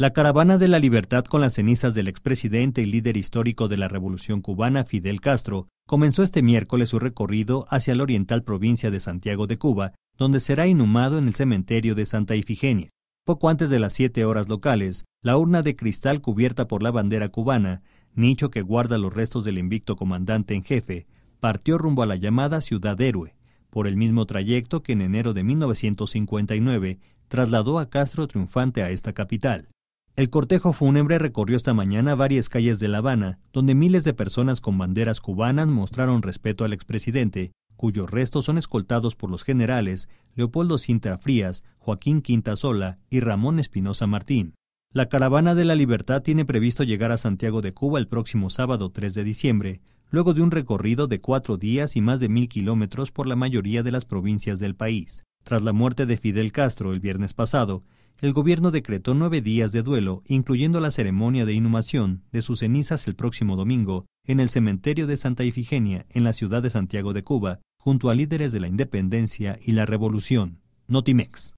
La caravana de la libertad con las cenizas del expresidente y líder histórico de la Revolución cubana, Fidel Castro, comenzó este miércoles su recorrido hacia la oriental provincia de Santiago de Cuba, donde será inhumado en el cementerio de Santa Ifigenia. Poco antes de las siete horas locales, la urna de cristal cubierta por la bandera cubana, nicho que guarda los restos del invicto comandante en jefe, partió rumbo a la llamada Ciudad Héroe, por el mismo trayecto que en enero de 1959 trasladó a Castro triunfante a esta capital. El cortejo fúnebre recorrió esta mañana varias calles de La Habana, donde miles de personas con banderas cubanas mostraron respeto al expresidente, cuyos restos son escoltados por los generales Leopoldo Cintra Frías, Joaquín Quintasola y Ramón Espinosa Martín. La Caravana de la Libertad tiene previsto llegar a Santiago de Cuba el próximo sábado 3 de diciembre, luego de un recorrido de cuatro días y más de mil kilómetros por la mayoría de las provincias del país. Tras la muerte de Fidel Castro el viernes pasado, el gobierno decretó nueve días de duelo, incluyendo la ceremonia de inhumación de sus cenizas el próximo domingo en el cementerio de Santa Ifigenia, en la ciudad de Santiago de Cuba, junto a líderes de la independencia y la revolución. Notimex.